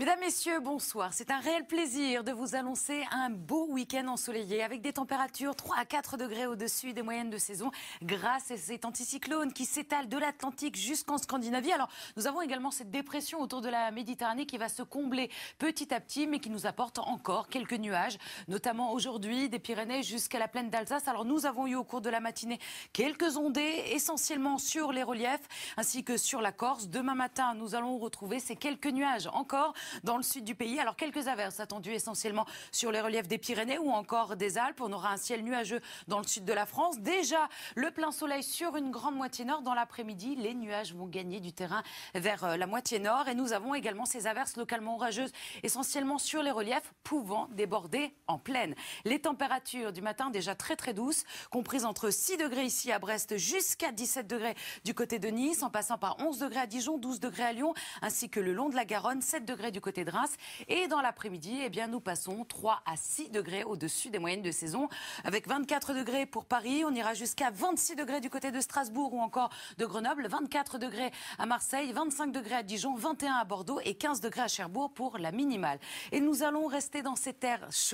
Mesdames, Messieurs, bonsoir. C'est un réel plaisir de vous annoncer un beau week-end ensoleillé avec des températures 3 à 4 degrés au-dessus des moyennes de saison grâce à cet anticyclone qui s'étale de l'Atlantique jusqu'en Scandinavie. Alors, nous avons également cette dépression autour de la Méditerranée qui va se combler petit à petit mais qui nous apporte encore quelques nuages, notamment aujourd'hui des Pyrénées jusqu'à la plaine d'Alsace. Alors, nous avons eu au cours de la matinée quelques ondées essentiellement sur les reliefs ainsi que sur la Corse. Demain matin, nous allons retrouver ces quelques nuages encore dans le sud du pays. Alors quelques averses attendues essentiellement sur les reliefs des Pyrénées ou encore des Alpes. On aura un ciel nuageux dans le sud de la France. Déjà le plein soleil sur une grande moitié nord. Dans l'après-midi, les nuages vont gagner du terrain vers euh, la moitié nord. Et nous avons également ces averses localement orageuses, essentiellement sur les reliefs, pouvant déborder en plaine. Les températures du matin déjà très très douces, comprises entre 6 degrés ici à Brest jusqu'à 17 degrés du côté de Nice, en passant par 11 degrés à Dijon, 12 degrés à Lyon, ainsi que le long de la Garonne, 7 degrés du côté de Reims. Et dans l'après-midi, eh bien, nous passons 3 à 6 degrés au-dessus des moyennes de saison, avec 24 degrés pour Paris. On ira jusqu'à 26 degrés du côté de Strasbourg ou encore de Grenoble, 24 degrés à Marseille, 25 degrés à Dijon, 21 à Bordeaux et 15 degrés à Cherbourg pour la minimale. Et nous allons rester dans ces terres chaudes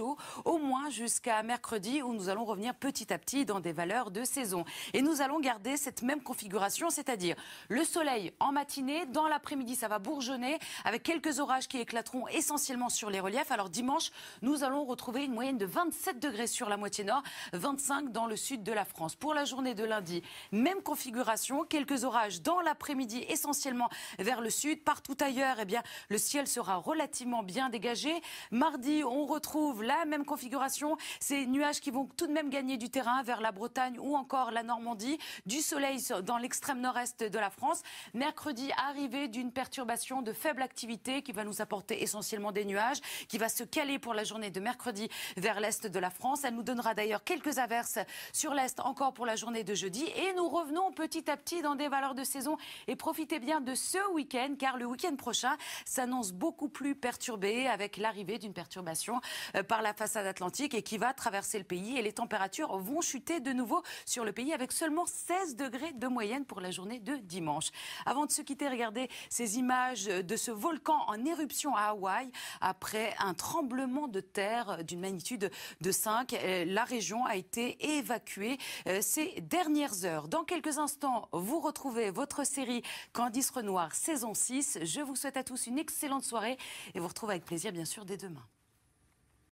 au moins jusqu'à mercredi où nous allons revenir petit à petit dans des valeurs de saison. Et nous allons garder cette même configuration, c'est-à-dire le soleil en matinée, dans l'après-midi ça va bourgeonner avec quelques orages qui éclateront essentiellement sur les reliefs. Alors dimanche, nous allons retrouver une moyenne de 27 degrés sur la moitié nord, 25 dans le sud de la France. Pour la journée de lundi, même configuration, quelques orages dans l'après-midi, essentiellement vers le sud. Partout ailleurs, et eh bien, le ciel sera relativement bien dégagé. Mardi, on retrouve la même configuration. Ces nuages qui vont tout de même gagner du terrain vers la Bretagne ou encore la Normandie. Du soleil dans l'extrême nord-est de la France. Mercredi, arrivée d'une perturbation de faible activité qui va nous apporter essentiellement des nuages, qui va se caler pour la journée de mercredi vers l'est de la France. Elle nous donnera d'ailleurs quelques averses sur l'est encore pour la journée de jeudi. Et nous revenons petit à petit dans des valeurs de saison. Et profitez bien de ce week-end, car le week-end prochain s'annonce beaucoup plus perturbé avec l'arrivée d'une perturbation euh, par la façade atlantique et qui va traverser le pays. Et les températures vont chuter de nouveau sur le pays avec seulement 16 degrés de moyenne pour la journée de dimanche. Avant de se quitter, regardez ces images de ce volcan en éruption à Hawaï après un tremblement de terre d'une magnitude de 5. Euh, la région a été évacuée euh, ces dernières heures. Dans quelques instants, vous retrouvez votre série Candice Renoir, saison 6. Je vous souhaite à tous une excellente soirée et vous retrouve avec plaisir, bien sûr, dès demain.